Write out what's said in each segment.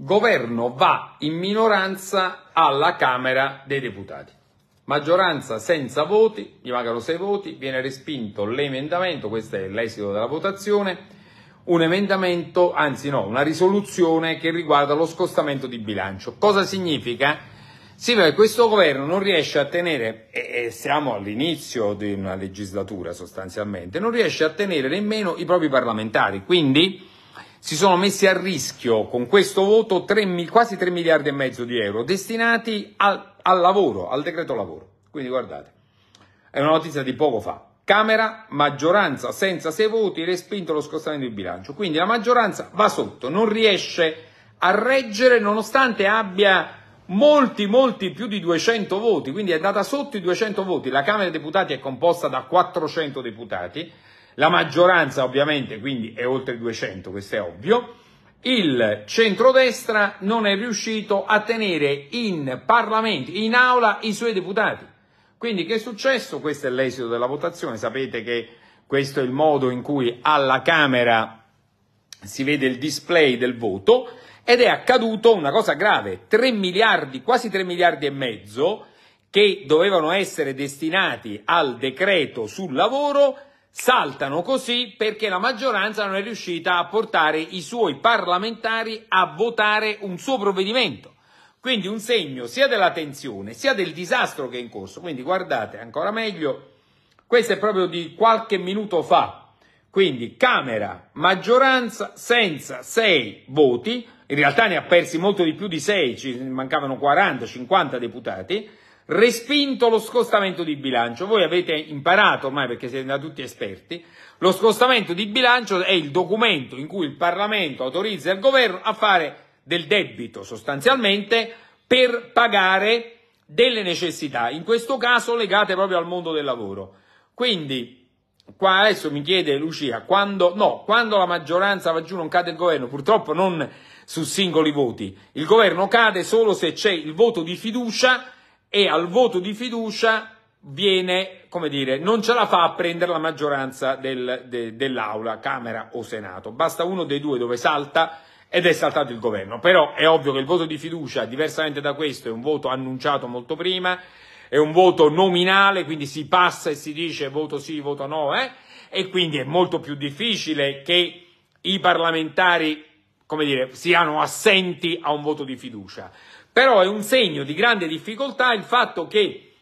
governo va in minoranza alla Camera dei Deputati. Maggioranza senza voti, gli mancano sei voti, viene respinto l'emendamento, questo è l'esito della votazione, un emendamento, anzi no, una risoluzione che riguarda lo scostamento di bilancio. Cosa significa? Significa che questo governo non riesce a tenere, e siamo all'inizio di una legislatura sostanzialmente, non riesce a tenere nemmeno i propri parlamentari, quindi si sono messi a rischio con questo voto 3, quasi 3 miliardi e mezzo di euro destinati al, al lavoro, al decreto lavoro. Quindi guardate, è una notizia di poco fa. Camera, maggioranza senza sei voti, respinto lo scostamento di bilancio. Quindi la maggioranza va sotto, non riesce a reggere nonostante abbia molti, molti più di 200 voti, quindi è andata sotto i 200 voti. La Camera dei Deputati è composta da 400 deputati, la maggioranza ovviamente quindi è oltre 200, questo è ovvio, il centrodestra non è riuscito a tenere in Parlamento, in aula, i suoi deputati. Quindi che è successo? Questo è l'esito della votazione, sapete che questo è il modo in cui alla Camera si vede il display del voto ed è accaduto una cosa grave, 3 miliardi, quasi 3 miliardi e mezzo che dovevano essere destinati al decreto sul lavoro Saltano così perché la maggioranza non è riuscita a portare i suoi parlamentari a votare un suo provvedimento. Quindi un segno sia della tensione sia del disastro che è in corso. Quindi guardate ancora meglio, questo è proprio di qualche minuto fa. Quindi Camera, maggioranza senza 6 voti, in realtà ne ha persi molto di più di 6, ci mancavano 40-50 deputati respinto lo scostamento di bilancio. Voi avete imparato ormai perché siete da tutti esperti, lo scostamento di bilancio è il documento in cui il Parlamento autorizza il governo a fare del debito sostanzialmente per pagare delle necessità, in questo caso legate proprio al mondo del lavoro. Quindi, qua adesso mi chiede Lucia, quando, no, quando la maggioranza va giù non cade il governo, purtroppo non su singoli voti, il governo cade solo se c'è il voto di fiducia e al voto di fiducia viene, come dire, non ce la fa a prendere la maggioranza del, de, dell'Aula, Camera o Senato. Basta uno dei due dove salta ed è saltato il governo. Però è ovvio che il voto di fiducia, diversamente da questo, è un voto annunciato molto prima, è un voto nominale, quindi si passa e si dice voto sì, voto no, eh? e quindi è molto più difficile che i parlamentari, come dire, siano assenti a un voto di fiducia. Però è un segno di grande difficoltà il fatto che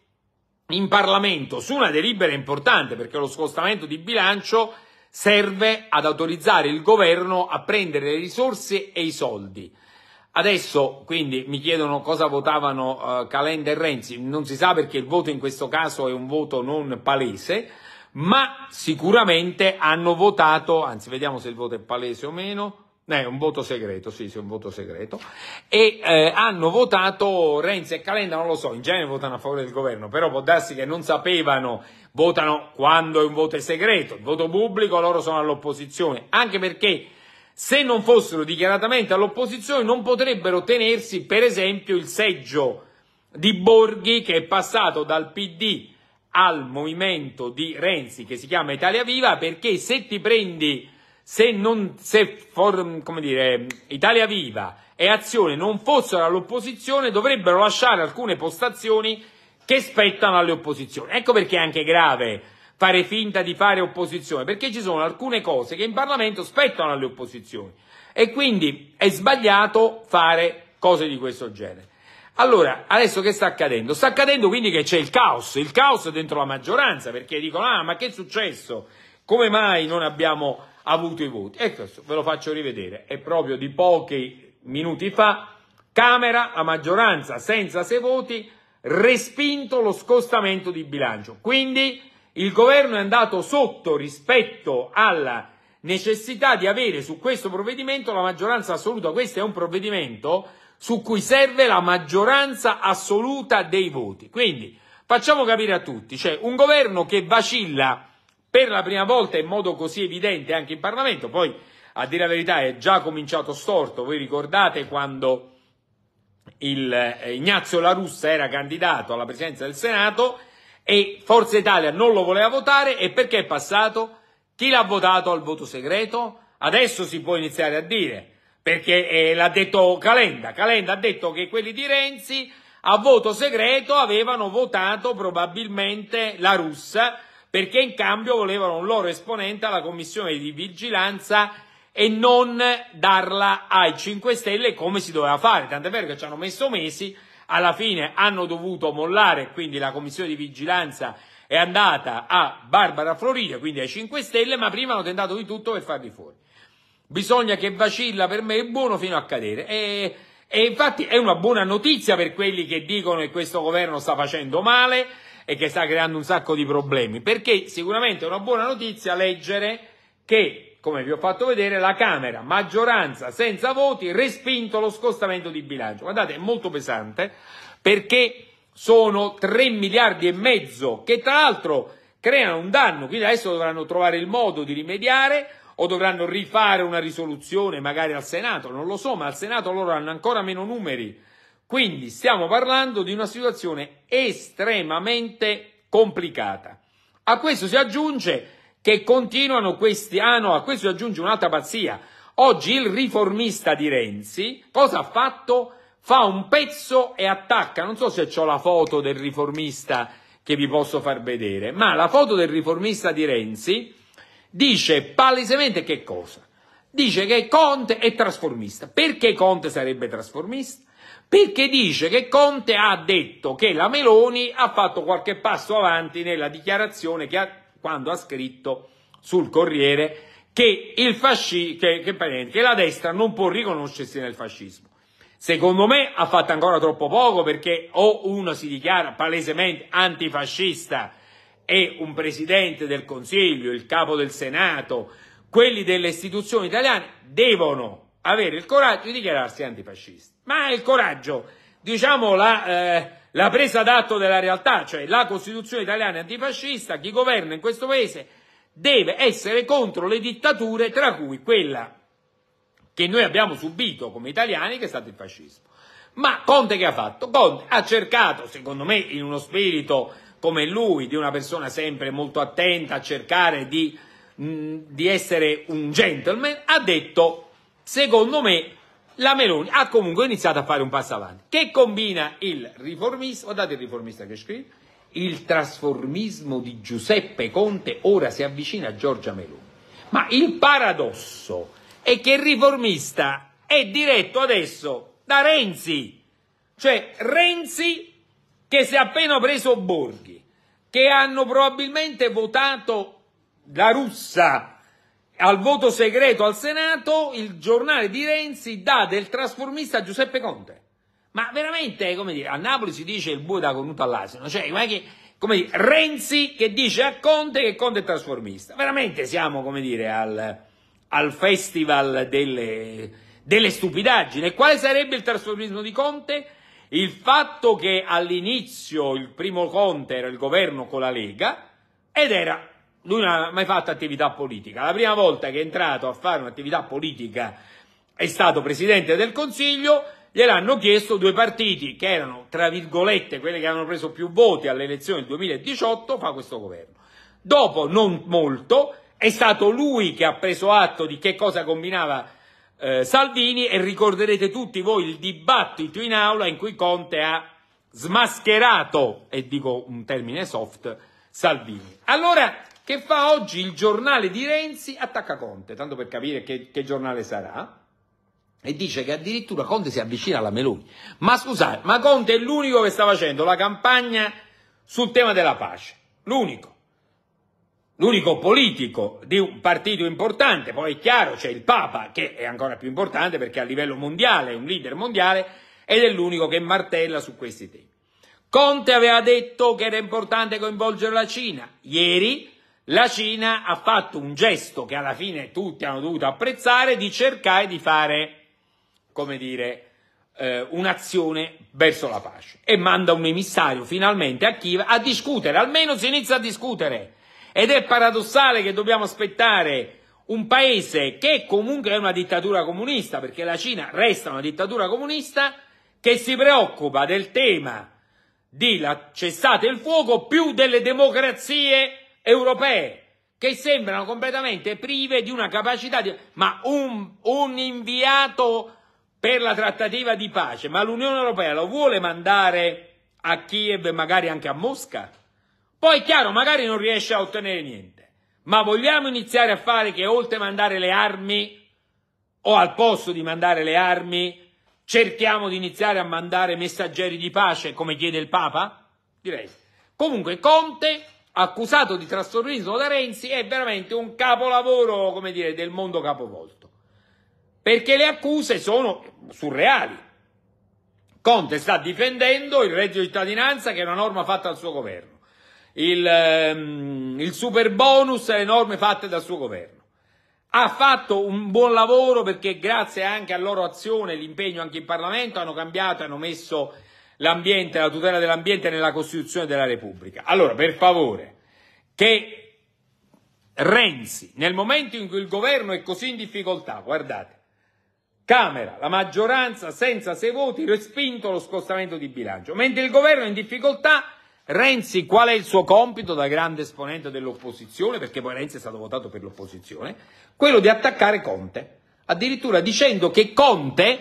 in Parlamento su una delibera importante, perché lo scostamento di bilancio serve ad autorizzare il governo a prendere le risorse e i soldi. Adesso quindi mi chiedono cosa votavano uh, Calenda e Renzi, non si sa perché il voto in questo caso è un voto non palese, ma sicuramente hanno votato, anzi vediamo se il voto è palese o meno, eh, è eh, un voto segreto, sì, sì, un voto segreto. E eh, hanno votato Renzi e Calenda, non lo so, in genere votano a favore del governo, però può darsi che non sapevano, votano quando è un voto segreto, il voto pubblico loro sono all'opposizione, anche perché se non fossero dichiaratamente all'opposizione non potrebbero tenersi, per esempio, il seggio di Borghi che è passato dal PD al movimento di Renzi che si chiama Italia Viva, perché se ti prendi se, non, se for, dire, Italia Viva e Azione non fossero all'opposizione dovrebbero lasciare alcune postazioni che spettano alle opposizioni. Ecco perché è anche grave fare finta di fare opposizione, perché ci sono alcune cose che in Parlamento spettano alle opposizioni e quindi è sbagliato fare cose di questo genere. Allora, adesso che sta accadendo? Sta accadendo quindi che c'è il caos, il caos dentro la maggioranza, perché dicono, ah, ma che è successo? Come mai non abbiamo avuto i voti. E questo ecco, ve lo faccio rivedere, è proprio di pochi minuti fa, Camera a maggioranza senza sei voti, respinto lo scostamento di bilancio. Quindi il governo è andato sotto rispetto alla necessità di avere su questo provvedimento la maggioranza assoluta. Questo è un provvedimento su cui serve la maggioranza assoluta dei voti. Quindi facciamo capire a tutti, c'è cioè un governo che vacilla per la prima volta in modo così evidente anche in Parlamento. Poi, a dire la verità, è già cominciato storto. Voi ricordate quando il, eh, Ignazio La Russa era candidato alla presidenza del Senato e Forza Italia non lo voleva votare e perché è passato? Chi l'ha votato al voto segreto? Adesso si può iniziare a dire, perché eh, l'ha detto Calenda. Calenda ha detto che quelli di Renzi a voto segreto avevano votato probabilmente la russa perché in cambio volevano un loro esponente alla commissione di vigilanza e non darla ai 5 Stelle come si doveva fare, tant'è vero che ci hanno messo mesi, alla fine hanno dovuto mollare, quindi la commissione di vigilanza è andata a Barbara Floridia, quindi ai 5 Stelle, ma prima hanno tentato di tutto per farli fuori. Bisogna che vacilla per me è buono fino a cadere. E, e infatti è una buona notizia per quelli che dicono che questo governo sta facendo male, e che sta creando un sacco di problemi, perché sicuramente è una buona notizia leggere che, come vi ho fatto vedere, la Camera, maggioranza senza voti, respinto lo scostamento di bilancio. Guardate, è molto pesante perché sono 3 miliardi e mezzo che tra l'altro creano un danno, quindi adesso dovranno trovare il modo di rimediare o dovranno rifare una risoluzione magari al Senato, non lo so, ma al Senato loro hanno ancora meno numeri quindi stiamo parlando di una situazione estremamente complicata. A questo si aggiunge che continuano questi, ah no, a questo si aggiunge un'altra pazzia. Oggi il riformista di Renzi cosa ha fatto? Fa un pezzo e attacca. Non so se ho la foto del riformista che vi posso far vedere, ma la foto del riformista di Renzi dice palesemente che cosa? Dice che Conte è trasformista. Perché Conte sarebbe trasformista? perché dice che Conte ha detto che la Meloni ha fatto qualche passo avanti nella dichiarazione che ha, quando ha scritto sul Corriere che, fasci, che, che, che la destra non può riconoscersi nel fascismo. Secondo me ha fatto ancora troppo poco perché o uno si dichiara palesemente antifascista e un presidente del Consiglio, il capo del Senato, quelli delle istituzioni italiane devono avere il coraggio di dichiararsi antifascisti. Ma il coraggio, diciamo la, eh, la presa d'atto della realtà, cioè la Costituzione italiana antifascista, chi governa in questo paese deve essere contro le dittature, tra cui quella che noi abbiamo subito come italiani, che è stato il fascismo. Ma Conte che ha fatto? Conte ha cercato, secondo me, in uno spirito come lui, di una persona sempre molto attenta a cercare di, mh, di essere un gentleman, ha detto secondo me la Meloni ha comunque iniziato a fare un passo avanti. Che combina il riformismo, guardate il riformista che scrive, il trasformismo di Giuseppe Conte ora si avvicina a Giorgia Meloni. Ma il paradosso è che il riformista è diretto adesso da Renzi, cioè Renzi che si è appena preso Borghi, che hanno probabilmente votato la russa al voto segreto al Senato il giornale di Renzi dà del trasformista a Giuseppe Conte. Ma veramente, come dire, a Napoli si dice il bue da cornuto all'asino, cioè, ma che, come dire, Renzi che dice a Conte che Conte è trasformista. Veramente siamo, come dire, al, al festival delle, delle stupidaggini. quale sarebbe il trasformismo di Conte? Il fatto che all'inizio il primo Conte era il governo con la Lega ed era lui non ha mai fatto attività politica. La prima volta che è entrato a fare un'attività politica è stato presidente del Consiglio, gliel'hanno chiesto due partiti che erano, tra virgolette, quelli che hanno preso più voti alle elezioni del 2018, fa questo governo. Dopo non molto è stato lui che ha preso atto di che cosa combinava eh, Salvini e ricorderete tutti voi il dibattito in aula in cui Conte ha smascherato, e dico un termine soft, Salvini. Allora, che fa oggi il giornale di Renzi attacca Conte, tanto per capire che, che giornale sarà, e dice che addirittura Conte si avvicina alla Meloni. Ma scusate, ma Conte è l'unico che sta facendo la campagna sul tema della pace, l'unico. L'unico politico di un partito importante, poi è chiaro c'è il Papa che è ancora più importante perché a livello mondiale è un leader mondiale ed è l'unico che martella su questi temi. Conte aveva detto che era importante coinvolgere la Cina. Ieri la Cina ha fatto un gesto che alla fine tutti hanno dovuto apprezzare di cercare di fare, come dire, eh, un'azione verso la pace e manda un emissario finalmente a Kiev a discutere, almeno si inizia a discutere. Ed è paradossale che dobbiamo aspettare un paese che comunque è una dittatura comunista, perché la Cina resta una dittatura comunista, che si preoccupa del tema di la cessate il fuoco più delle democrazie europee che sembrano completamente prive di una capacità di... Ma un, un inviato per la trattativa di pace, ma l'Unione Europea lo vuole mandare a Kiev e magari anche a Mosca? Poi è chiaro, magari non riesce a ottenere niente, ma vogliamo iniziare a fare che oltre a mandare le armi, o al posto di mandare le armi, cerchiamo di iniziare a mandare messaggeri di pace, come chiede il Papa? Direi. Comunque Conte accusato di trastornismo da Renzi è veramente un capolavoro, come dire, del mondo capovolto. Perché le accuse sono surreali. Conte sta difendendo il reddito di cittadinanza che è una norma fatta dal suo governo. Il, ehm, il super bonus le norme fatte dal suo governo. Ha fatto un buon lavoro perché grazie anche a loro azione, e l'impegno anche in Parlamento, hanno cambiato, hanno messo l'ambiente, la tutela dell'ambiente nella Costituzione della Repubblica. Allora, per favore, che Renzi, nel momento in cui il governo è così in difficoltà, guardate, Camera, la maggioranza senza sei voti, respinto lo scostamento di bilancio, mentre il governo è in difficoltà, Renzi qual è il suo compito da grande esponente dell'opposizione, perché poi Renzi è stato votato per l'opposizione, quello di attaccare Conte, addirittura dicendo che Conte,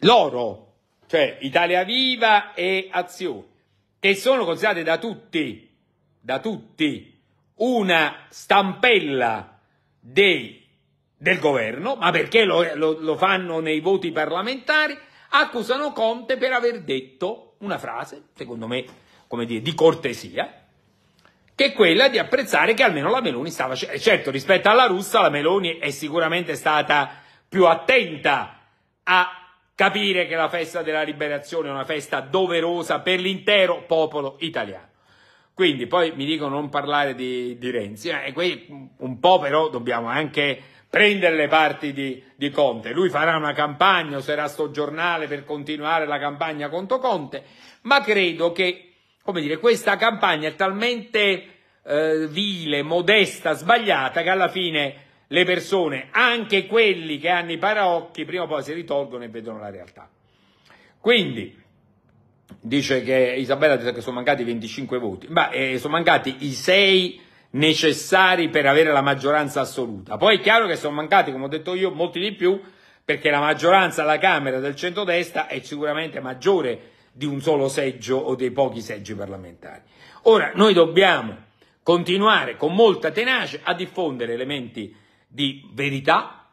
loro, cioè Italia Viva e Azione, che sono considerate da tutti, da tutti una stampella dei, del governo, ma perché lo, lo, lo fanno nei voti parlamentari, accusano Conte per aver detto una frase, secondo me, come dire, di cortesia, che è quella di apprezzare che almeno la Meloni stava, certo rispetto alla russa la Meloni è sicuramente stata più attenta a capire che la festa della liberazione è una festa doverosa per l'intero popolo italiano. Quindi poi mi dicono non parlare di, di Renzi, eh, un po' però dobbiamo anche prendere le parti di, di, Conte. Lui farà una campagna, userà sto giornale per continuare la campagna contro Conte, ma credo che, come dire, questa campagna è talmente eh, vile, modesta, sbagliata, che alla fine le persone, anche quelli che hanno i paraocchi, prima o poi si ritolgono e vedono la realtà. Quindi, dice che Isabella dice che sono mancati 25 voti, ma eh, sono mancati i 6 necessari per avere la maggioranza assoluta. Poi è chiaro che sono mancati, come ho detto io, molti di più, perché la maggioranza alla Camera del centrodestra è sicuramente maggiore di un solo seggio o dei pochi seggi parlamentari. Ora, noi dobbiamo continuare con molta tenacia a diffondere elementi di verità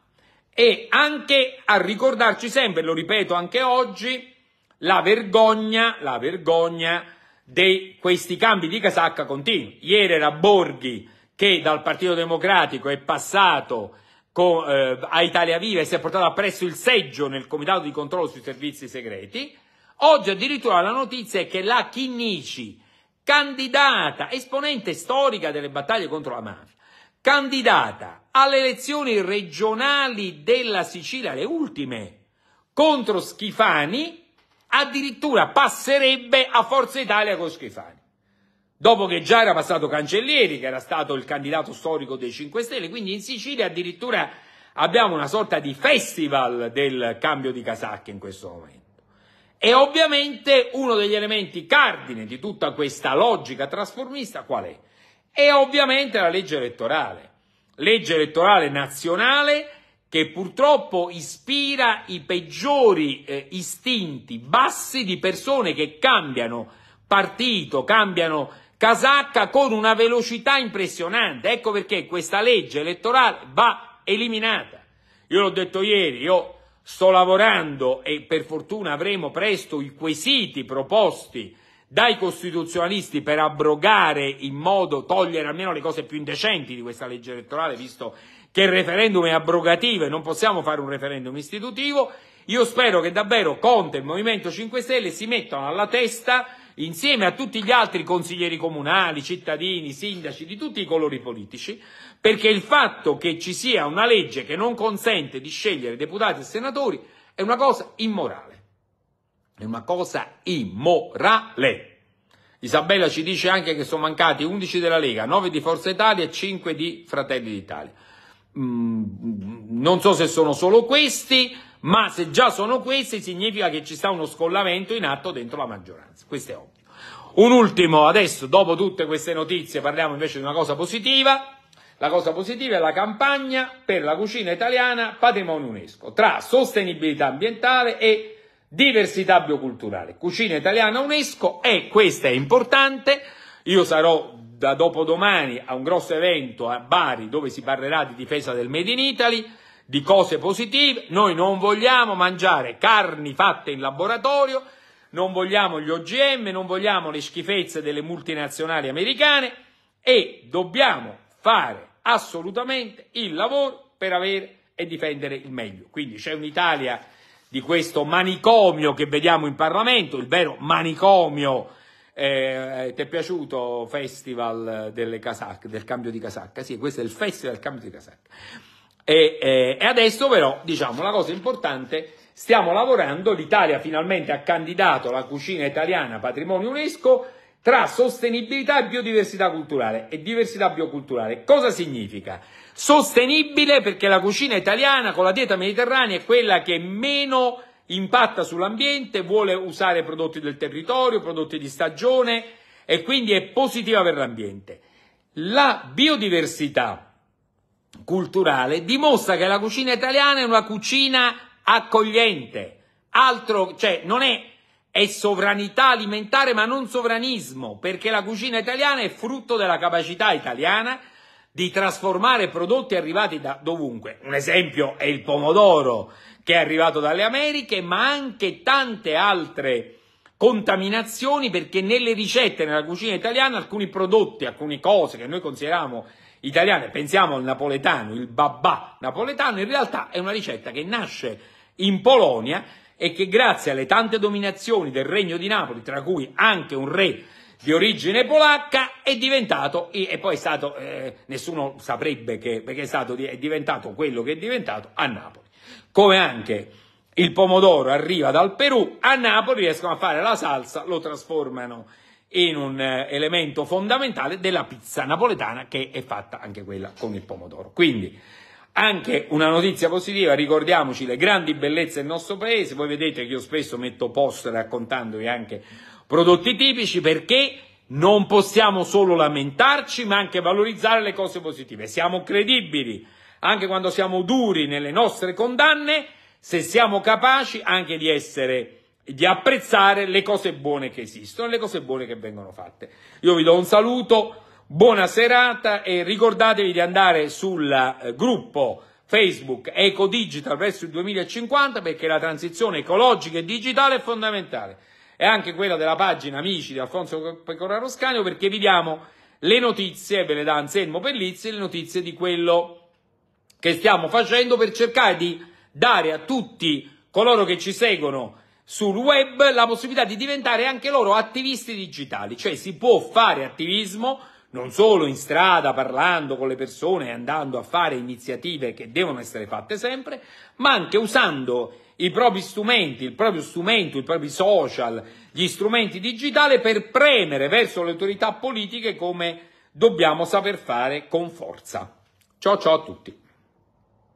e anche a ricordarci sempre, lo ripeto anche oggi, la vergogna, la vergogna di questi cambi di casacca continui. Ieri era Borghi che dal Partito Democratico è passato con, eh, a Italia Viva e si è portato appresso il seggio nel Comitato di Controllo sui Servizi Segreti. Oggi addirittura la notizia è che la Chinnici, candidata, esponente storica delle battaglie contro la mafia, candidata alle elezioni regionali della Sicilia, le ultime, contro Schifani, addirittura passerebbe a Forza Italia con Schifani. Dopo che già era passato Cancellieri, che era stato il candidato storico dei 5 Stelle, quindi in Sicilia addirittura abbiamo una sorta di festival del cambio di casacche in questo momento. E ovviamente uno degli elementi cardine di tutta questa logica trasformista qual è? E ovviamente la legge elettorale, legge elettorale nazionale che purtroppo ispira i peggiori eh, istinti bassi di persone che cambiano partito, cambiano casacca con una velocità impressionante. Ecco perché questa legge elettorale va eliminata. Io l'ho detto ieri, io sto lavorando e per fortuna avremo presto i quesiti proposti dai costituzionalisti per abrogare in modo, togliere almeno le cose più indecenti di questa legge elettorale, visto che il referendum è abrogativo e non possiamo fare un referendum istitutivo, io spero che davvero Conte e il Movimento 5 Stelle si mettano alla testa insieme a tutti gli altri consiglieri comunali, cittadini, sindaci di tutti i colori politici, perché il fatto che ci sia una legge che non consente di scegliere deputati e senatori è una cosa immorale. È una cosa immorale. Isabella ci dice anche che sono mancati 11 della Lega, 9 di Forza Italia e 5 di Fratelli d'Italia. Mm, non so se sono solo questi, ma se già sono questi significa che ci sta uno scollamento in atto dentro la maggioranza. Questo è ovvio. Un ultimo, adesso, dopo tutte queste notizie, parliamo invece di una cosa positiva. La cosa positiva è la campagna per la cucina italiana patrimonio UNESCO tra sostenibilità ambientale e Diversità bioculturale, cucina italiana UNESCO e questa è importante, io sarò da dopodomani a un grosso evento a Bari dove si parlerà di difesa del Made in Italy, di cose positive, noi non vogliamo mangiare carni fatte in laboratorio, non vogliamo gli OGM, non vogliamo le schifezze delle multinazionali americane e dobbiamo fare assolutamente il lavoro per avere e difendere il meglio. Quindi c'è un'Italia di questo manicomio che vediamo in Parlamento, il vero manicomio. Eh, ti è piaciuto festival delle casacche, del cambio di casacca? Sì, questo è il festival del cambio di casacca. E, eh, e adesso però, diciamo, la cosa importante, stiamo lavorando, l'Italia finalmente ha candidato la cucina italiana a patrimonio UNESCO, tra sostenibilità e biodiversità culturale e diversità bioculturale. Cosa significa? Sostenibile perché la cucina italiana con la dieta mediterranea è quella che meno impatta sull'ambiente, vuole usare prodotti del territorio, prodotti di stagione e quindi è positiva per l'ambiente. La biodiversità culturale dimostra che la cucina italiana è una cucina accogliente, altro, cioè non è è sovranità alimentare ma non sovranismo, perché la cucina italiana è frutto della capacità italiana di trasformare prodotti arrivati da dovunque. Un esempio è il pomodoro che è arrivato dalle Americhe, ma anche tante altre contaminazioni perché nelle ricette, nella cucina italiana, alcuni prodotti, alcune cose che noi consideriamo italiane, pensiamo al napoletano, il babà napoletano, in realtà è una ricetta che nasce in Polonia e che grazie alle tante dominazioni del regno di Napoli, tra cui anche un re di origine polacca, è diventato, e poi è stato, eh, nessuno saprebbe che, perché è, stato, è diventato quello che è diventato a Napoli. Come anche il pomodoro arriva dal Perù, a Napoli riescono a fare la salsa, lo trasformano in un eh, elemento fondamentale della pizza napoletana che è fatta anche quella con il pomodoro. Quindi, anche una notizia positiva, ricordiamoci le grandi bellezze del nostro paese, voi vedete che io spesso metto post raccontandovi anche prodotti tipici perché non possiamo solo lamentarci ma anche valorizzare le cose positive. Siamo credibili anche quando siamo duri nelle nostre condanne, se siamo capaci anche di essere di apprezzare le cose buone che esistono e le cose buone che vengono fatte. Io vi do un saluto Buona serata e ricordatevi di andare sul eh, gruppo Facebook Eco Digital verso il 2050 perché la transizione ecologica e digitale è fondamentale e anche quella della pagina Amici di Alfonso Pecoraro Scanio perché vi diamo le notizie, ve le dà Anselmo Pellizzi, le notizie di quello che stiamo facendo per cercare di dare a tutti coloro che ci seguono sul web la possibilità di diventare anche loro attivisti digitali, cioè si può fare attivismo non solo in strada parlando con le persone e andando a fare iniziative che devono essere fatte sempre, ma anche usando i propri strumenti, il proprio strumento, i propri social, gli strumenti digitali per premere verso le autorità politiche come dobbiamo saper fare con forza. Ciao ciao a tutti.